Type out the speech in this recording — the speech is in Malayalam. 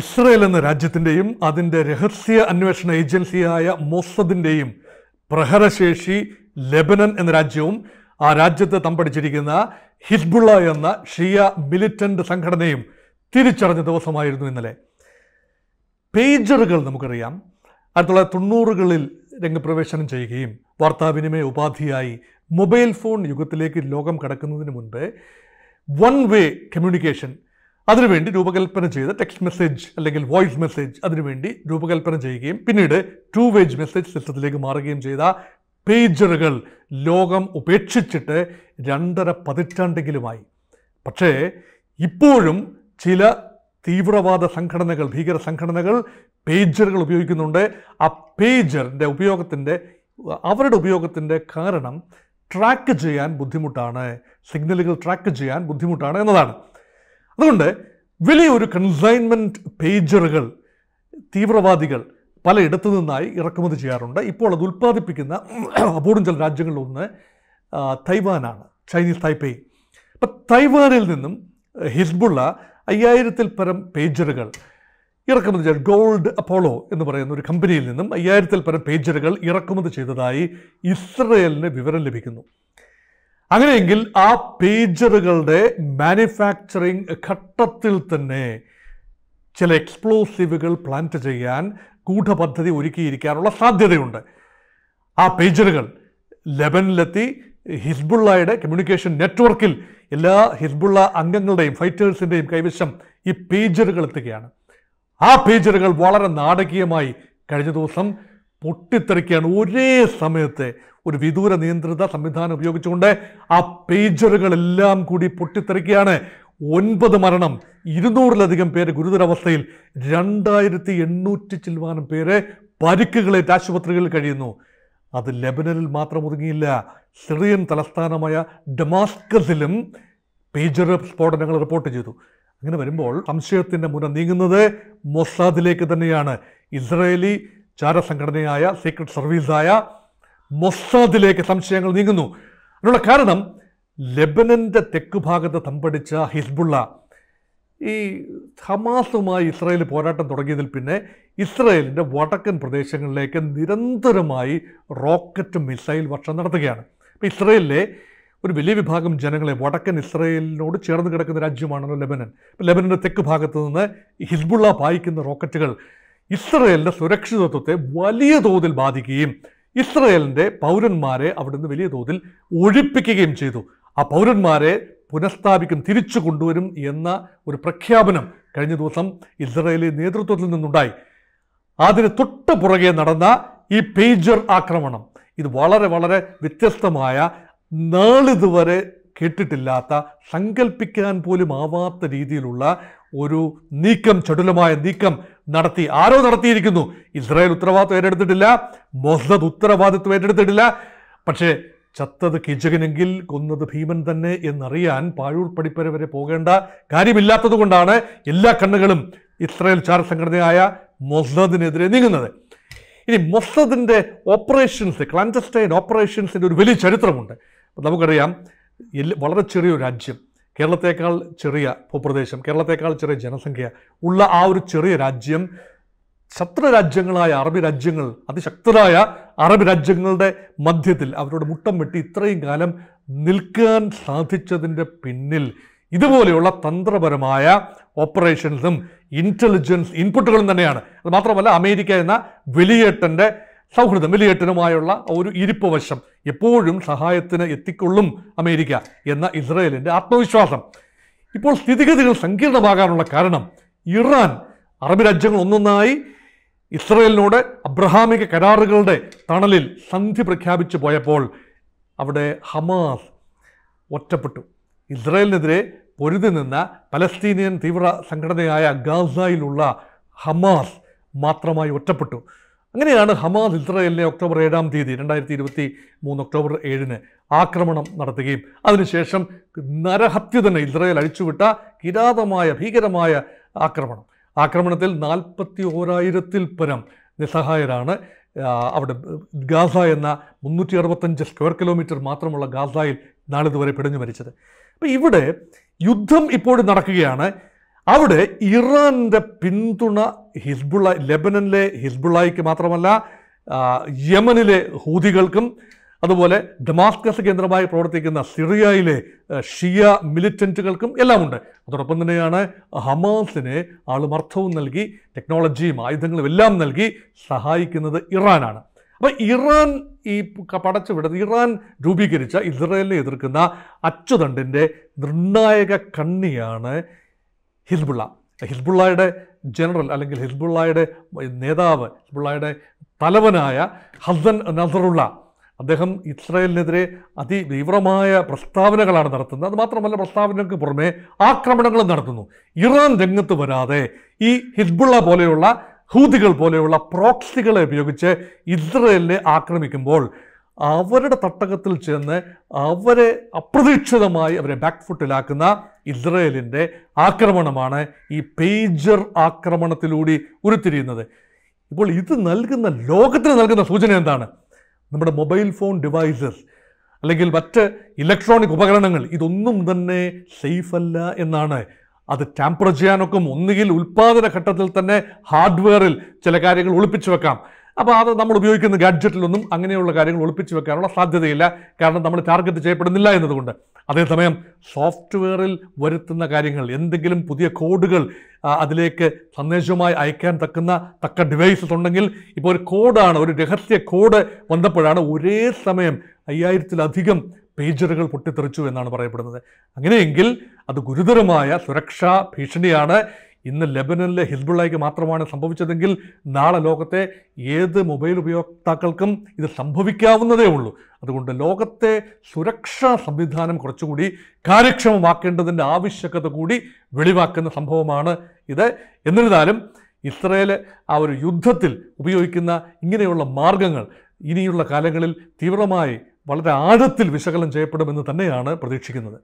ഇസ്രയേൽ എന്ന രാജ്യത്തിൻ്റെയും അതിൻ്റെ രഹസ്യ അന്വേഷണ ഏജൻസിയായ മൊസദിൻ്റെയും പ്രഹരശേഷി ലെബനൻ എന്ന രാജ്യവും ആ രാജ്യത്ത് തമ്പടിച്ചിരിക്കുന്ന ഹിസ്ബുള്ള എന്ന ഷിയ മിലിറ്റൻ്റ് സംഘടനയും തിരിച്ചറിഞ്ഞ ദിവസമായിരുന്നു ഇന്നലെ പേജറുകൾ നമുക്കറിയാം ആയിരത്തി തൊള്ളായിരത്തി തൊണ്ണൂറുകളിൽ രംഗപ്രവേശനം ചെയ്യുകയും വാർത്താവിനിമയ ഉപാധിയായി മൊബൈൽ ഫോൺ യുഗത്തിലേക്ക് ലോകം കടക്കുന്നതിന് മുൻപ് വൺ വേ കമ്മ്യൂണിക്കേഷൻ അതിനുവേണ്ടി രൂപകൽപ്പന ചെയ്ത ടെക്സ്റ്റ് മെസ്സേജ് അല്ലെങ്കിൽ വോയിസ് മെസ്സേജ് അതിനുവേണ്ടി രൂപകൽപ്പന ചെയ്യുകയും പിന്നീട് ടു വേജ് മെസ്സേജ് സിസ്റ്റത്തിലേക്ക് മാറുകയും ചെയ്ത പേജറുകൾ ലോകം ഉപേക്ഷിച്ചിട്ട് രണ്ടര പതിറ്റാണ്ടെങ്കിലുമായി പക്ഷേ ഇപ്പോഴും ചില തീവ്രവാദ സംഘടനകൾ ഭീകര സംഘടനകൾ പേജറുകൾ ഉപയോഗിക്കുന്നുണ്ട് ആ പേജറിൻ്റെ ഉപയോഗത്തിൻ്റെ അവരുടെ ഉപയോഗത്തിൻ്റെ കാരണം ട്രാക്ക് ചെയ്യാൻ ബുദ്ധിമുട്ടാണ് സിഗ്നലുകൾ ട്രാക്ക് ചെയ്യാൻ ബുദ്ധിമുട്ടാണ് എന്നതാണ് അതുകൊണ്ട് വലിയൊരു കൺസൈൻമെൻറ്റ് പേജറുകൾ തീവ്രവാദികൾ പലയിടത്തു നിന്നായി ഇറക്കുമതി ചെയ്യാറുണ്ട് ഇപ്പോൾ അത് ഉൽപ്പാദിപ്പിക്കുന്ന അപൂർവം ചില രാജ്യങ്ങളിലൊന്ന് തൈവാനാണ് ചൈനീസ് തൈപ്പേയ് അപ്പം തൈവാനിൽ നിന്നും ഹിസ്ബുള്ള അയ്യായിരത്തിൽ പരം പേജറുകൾ ഇറക്കുമതി ചെയ്ത ഗോൾഡ് അപ്പോളോ എന്ന് പറയുന്ന ഒരു കമ്പനിയിൽ നിന്നും അയ്യായിരത്തിൽ പരം പേജറുകൾ ഇറക്കുമതി ചെയ്തതായി ഇസ്രയേലിന് വിവരം ലഭിക്കുന്നു അങ്ങനെയെങ്കിൽ ആ പേജറുകളുടെ മാനുഫാക്ചറിങ് ഘട്ടത്തിൽ തന്നെ ചില എക്സ്പ്ലോസീവുകൾ പ്ലാന്റ് ചെയ്യാൻ ഗൂഢപദ്ധതി ഒരുക്കിയിരിക്കാനുള്ള സാധ്യതയുണ്ട് ആ പേജറുകൾ ലെബനിലെത്തി ഹിസ്ബുള്ളയുടെ കമ്മ്യൂണിക്കേഷൻ നെറ്റ്വർക്കിൽ എല്ലാ ഹിസ്ബുള്ള അംഗങ്ങളുടെയും ഫൈറ്റേഴ്സിൻ്റെയും കൈവശം ഈ പേജറുകൾ എത്തുകയാണ് ആ പേജറുകൾ വളരെ നാടകീയമായി കഴിഞ്ഞ ദിവസം പൊട്ടിത്തെറിക്കുകയാണ് ഒരേ സമയത്തെ ഒരു വിദൂര നിയന്ത്രിത സംവിധാനം ഉപയോഗിച്ചുകൊണ്ട് ആ പേജറുകളെല്ലാം കൂടി പൊട്ടിത്തെറിക്കുകയാണ് ഒൻപത് മരണം ഇരുന്നൂറിലധികം പേര് ഗുരുതരവസ്ഥയിൽ രണ്ടായിരത്തി എണ്ണൂറ്റി ചിൽവാനം പേര് പരിക്കുകളേറ്റ് ആശുപത്രികളിൽ കഴിയുന്നു അത് ലെബനനിൽ മാത്രം ഒതുങ്ങിയില്ല സിറിയൻ തലസ്ഥാനമായ ഡമാസ്കസിലും പേജർ സ്ഫോടനങ്ങൾ റിപ്പോർട്ട് ചെയ്തു അങ്ങനെ വരുമ്പോൾ സംശയത്തിൻ്റെ മുന നീങ്ങുന്നത് മൊസാദിലേക്ക് തന്നെയാണ് ഇസ്രയേലി ചാരസംഘടനയായ സീക്രട്ട് സർവീസായ മൊസാദിലേക്ക് സംശയങ്ങൾ നീങ്ങുന്നു അതിനുള്ള കാരണം ലെബനൻ്റെ തെക്ക് ഭാഗത്ത് തമ്പടിച്ച ഹിസ്ബുള്ള ഈ ഹമാസുമായി ഇസ്രായേൽ പോരാട്ടം തുടങ്ങിയതിൽ പിന്നെ ഇസ്രായേലിൻ്റെ വടക്കൻ പ്രദേശങ്ങളിലേക്ക് നിരന്തരമായി റോക്കറ്റ് മിസൈൽ വർഷം നടത്തുകയാണ് ഇപ്പോൾ ഇസ്രായേലിലെ ഒരു വലിയ വിഭാഗം ജനങ്ങളെ വടക്കൻ ഇസ്രയേലിനോട് ചേർന്ന് കിടക്കുന്ന രാജ്യമാണല്ലോ ലെബനൻ അപ്പോൾ ലെബനൻ്റെ തെക്ക് ഭാഗത്ത് നിന്ന് ഹിസ്ബുള്ള പായിക്കുന്ന റോക്കറ്റുകൾ ഇസ്രയേലിൻ്റെ സുരക്ഷിതത്വത്തെ വലിയ തോതിൽ ബാധിക്കുകയും ഇസ്രയേലിൻ്റെ പൗരന്മാരെ അവിടുന്ന് വലിയ തോതിൽ ഒഴിപ്പിക്കുകയും ചെയ്തു ആ പൗരന്മാരെ പുനഃസ്ഥാപിക്കും തിരിച്ചു കൊണ്ടുവരും എന്ന ഒരു പ്രഖ്യാപനം കഴിഞ്ഞ ദിവസം ഇസ്രയേലി നേതൃത്വത്തിൽ നിന്നുണ്ടായി അതിന് തൊട്ട് പുറകെ നടന്ന ഈ പേജർ ആക്രമണം ഇത് വളരെ വളരെ വ്യത്യസ്തമായ നാളിതുവരെ കേട്ടിട്ടില്ലാത്ത സങ്കല്പിക്കാൻ പോലും ആവാത്ത രീതിയിലുള്ള ഒരു നീക്കം ചടുലമായ നീക്കം നടത്തി ആരോ നടത്തിയിരിക്കുന്നു ഇസ്രായേൽ ഉത്തരവാദിത്വം ഏറ്റെടുത്തിട്ടില്ല മൊസദ് ഉത്തരവാദിത്വം ഏറ്റെടുത്തിട്ടില്ല പക്ഷേ ചത്തത് കിജകനെങ്കിൽ കൊന്നത് ഭീമൻ തന്നെ എന്നറിയാൻ പാഴൂർ പടിപ്പര വരെ പോകേണ്ട കാര്യമില്ലാത്തത് കൊണ്ടാണ് എല്ലാ കണ്ണുകളും ഇസ്രായേൽ ചാര സംഘടനയായ മൊസദിനെതിരെ നീങ്ങുന്നത് ഇനി മൊസദിൻ്റെ ഓപ്പറേഷൻസ് ക്ലാൻഡസ്റ്റൈൻ ഓപ്പറേഷൻസിൻ്റെ ഒരു വലിയ ചരിത്രമുണ്ട് നമുക്കറിയാം വളരെ ചെറിയൊരു രാജ്യം കേരളത്തേക്കാൾ ചെറിയ ഭൂപ്രദേശം കേരളത്തേക്കാൾ ചെറിയ ജനസംഖ്യ ഉള്ള ആ ഒരു ചെറിയ രാജ്യം ശത്രുരാജ്യങ്ങളായ അറബ് രാജ്യങ്ങൾ അതിശക്തരായ അറബ് രാജ്യങ്ങളുടെ മധ്യത്തിൽ അവരോട് മുട്ടം വെട്ടി ഇത്രയും കാലം നിൽക്കാൻ സാധിച്ചതിൻ്റെ പിന്നിൽ ഇതുപോലെയുള്ള തന്ത്രപരമായ ഓപ്പറേഷൻസും ഇൻ്റലിജൻസ് ഇൻപുട്ടുകളും തന്നെയാണ് അത് മാത്രമല്ല അമേരിക്ക എന്ന വലിയേട്ടൻ്റെ സൗഹൃദം വലിയേട്ടനുമായുള്ള ഒരു ഇരിപ്പ് വശം എപ്പോഴും സഹായത്തിന് എത്തിക്കൊള്ളും അമേരിക്ക എന്ന ഇസ്രയേലിൻ്റെ ആത്മവിശ്വാസം ഇപ്പോൾ സ്ഥിതിഗതികൾ സങ്കീർണമാകാനുള്ള കാരണം ഇറാൻ അറബ് രാജ്യങ്ങൾ ഒന്നൊന്നായി ഇസ്രയേലിനോട് അബ്രഹാമിക കരാറുകളുടെ തണലിൽ സന്ധി പ്രഖ്യാപിച്ചു പോയപ്പോൾ അവിടെ ഹമാസ് ഒറ്റപ്പെട്ടു ഇസ്രയേലിനെതിരെ പൊരുതി നിന്ന പലസ്തീനിയൻ തീവ്ര സംഘടനയായ ഗാസയിലുള്ള ഹമാസ് മാത്രമായി ഒറ്റപ്പെട്ടു അങ്ങനെയാണ് ഹമാദ് ഇസ്രായേലിനെ ഒക്ടോബർ ഏഴാം തീയതി രണ്ടായിരത്തി ഇരുപത്തി മൂന്ന് ഒക്ടോബർ ഏഴിന് ആക്രമണം നടത്തുകയും അതിനുശേഷം നരഹത്യ തന്നെ ഇസ്രായേൽ അഴിച്ചുവിട്ട കിരാതമായ ഭീകരമായ ആക്രമണം ആക്രമണത്തിൽ നാൽപ്പത്തി ഓരായിരത്തിൽ പരം നിസ്സഹായരാണ് അവിടെ ഗാസ എന്ന മുന്നൂറ്റി അറുപത്തഞ്ച് സ്ക്വയർ കിലോമീറ്റർ മാത്രമുള്ള ഗാസയിൽ നാളിതുവരെ പിടഞ്ഞു മരിച്ചത് അപ്പോൾ ഇവിടെ യുദ്ധം ഇപ്പോഴും നടക്കുകയാണ് അവിടെ ഇറാൻ്റെ പിന്തുണ ഹിസ്ബുള്ള ലെബനനിലെ ഹിസ്ബുള്ളയ്ക്ക് മാത്രമല്ല യമനിലെ ഹൂതികൾക്കും അതുപോലെ ഡമാസ്കസ് കേന്ദ്രമായി പ്രവർത്തിക്കുന്ന സിറിയയിലെ ഷിയ മിലിറ്റൻറ്റുകൾക്കും ഉണ്ട് അതോടൊപ്പം തന്നെയാണ് ഹമാസിനെ ആളുമർത്ഥവും നൽകി ടെക്നോളജിയും ആയുധങ്ങളും എല്ലാം നൽകി സഹായിക്കുന്നത് ഇറാനാണ് അപ്പോൾ ഇറാൻ ഈ പടച്ചുവിടത് ഇറാൻ രൂപീകരിച്ച ഇസ്രയേലിനെ എതിർക്കുന്ന അച്ചുതണ്ടിൻ്റെ നിർണായക കണ്ണിയാണ് ഹിസ്ബുള്ള ഹിസ്ബുള്ളയുടെ ജനറൽ അല്ലെങ്കിൽ ഹിസ്ബുള്ളയുടെ നേതാവ് ഹിസ്ബുള്ളയുടെ തലവനായ ഹസൻ നസറുള്ള അദ്ദേഹം ഇസ്രായേലിനെതിരെ അതിതീവ്രമായ പ്രസ്താവനകളാണ് നടത്തുന്നത് അത് മാത്രമല്ല പ്രസ്താവനകൾക്ക് പുറമെ ആക്രമണങ്ങളും നടത്തുന്നു ഇറാൻ രംഗത്ത് വരാതെ ഈ ഹിസ്ബുള്ള പോലെയുള്ള ഹൂതികൾ പോലെയുള്ള പ്രോക്സികളെ ഉപയോഗിച്ച് ഇസ്രയേലിനെ ആക്രമിക്കുമ്പോൾ അവരുടെ തട്ടകത്തിൽ ചെന്ന് അവരെ അപ്രതീക്ഷിതമായി അവരെ ബാക്ക് ഫുട്ടിലാക്കുന്ന ഇസ്രയേലിൻ്റെ ആക്രമണമാണ് ഈ പേജർ ആക്രമണത്തിലൂടെ ഉരുത്തിരിയുന്നത് ഇപ്പോൾ ഇത് നൽകുന്ന ലോകത്തിന് നൽകുന്ന സൂചന എന്താണ് നമ്മുടെ മൊബൈൽ ഫോൺ ഡിവൈസസ് അല്ലെങ്കിൽ മറ്റ് ഇലക്ട്രോണിക് ഉപകരണങ്ങൾ ഇതൊന്നും തന്നെ സേഫ് അല്ല എന്നാണ് അത് ടാമ്പർ ചെയ്യാനൊക്കെ ഒന്നുകിൽ ഉൽപ്പാദന ഘട്ടത്തിൽ തന്നെ ഹാർഡ്വെയറിൽ ചില കാര്യങ്ങൾ ഒളിപ്പിച്ചു വെക്കാം അപ്പോൾ അത് നമ്മൾ ഉപയോഗിക്കുന്ന ഗാഡ്ജറ്റിലൊന്നും അങ്ങനെയുള്ള കാര്യങ്ങൾ ഒളിപ്പിച്ചു വെക്കാനുള്ള സാധ്യതയില്ല കാരണം നമ്മൾ ടാർഗറ്റ് ചെയ്യപ്പെടുന്നില്ല എന്നതുകൊണ്ട് അതേസമയം സോഫ്റ്റ്വെയറിൽ വരുത്തുന്ന കാര്യങ്ങൾ എന്തെങ്കിലും പുതിയ കോഡുകൾ അതിലേക്ക് സന്ദേശവുമായി അയക്കാൻ തക്കുന്ന തക്ക ഡിവൈസസ് ഉണ്ടെങ്കിൽ ഇപ്പോൾ ഒരു കോഡാണ് ഒരു രഹസ്യ കോഡ് വന്നപ്പോഴാണ് ഒരേ സമയം അയ്യായിരത്തിലധികം പേജറുകൾ പൊട്ടിത്തെറിച്ചു എന്നാണ് പറയപ്പെടുന്നത് അങ്ങനെയെങ്കിൽ അത് ഗുരുതരമായ സുരക്ഷാ ഭീഷണിയാണ് ഇന്ന് ലെബനനിലെ ഹിസ്ബുള്ളയ്ക്ക് മാത്രമാണ് സംഭവിച്ചതെങ്കിൽ നാളെ ലോകത്തെ ഏത് മൊബൈൽ ഉപയോക്താക്കൾക്കും ഇത് സംഭവിക്കാവുന്നതേ ഉള്ളൂ അതുകൊണ്ട് ലോകത്തെ സുരക്ഷാ സംവിധാനം കുറച്ചുകൂടി കാര്യക്ഷമമാക്കേണ്ടതിൻ്റെ ആവശ്യകത കൂടി വെളിവാക്കുന്ന സംഭവമാണ് ഇത് എന്നിരുന്നാലും ഇസ്രയേൽ ആ ഒരു യുദ്ധത്തിൽ ഉപയോഗിക്കുന്ന ഇങ്ങനെയുള്ള മാർഗങ്ങൾ ഇനിയുള്ള കാലങ്ങളിൽ തീവ്രമായി വളരെ ആഴത്തിൽ വിശകലനം ചെയ്യപ്പെടുമെന്ന് തന്നെയാണ് പ്രതീക്ഷിക്കുന്നത്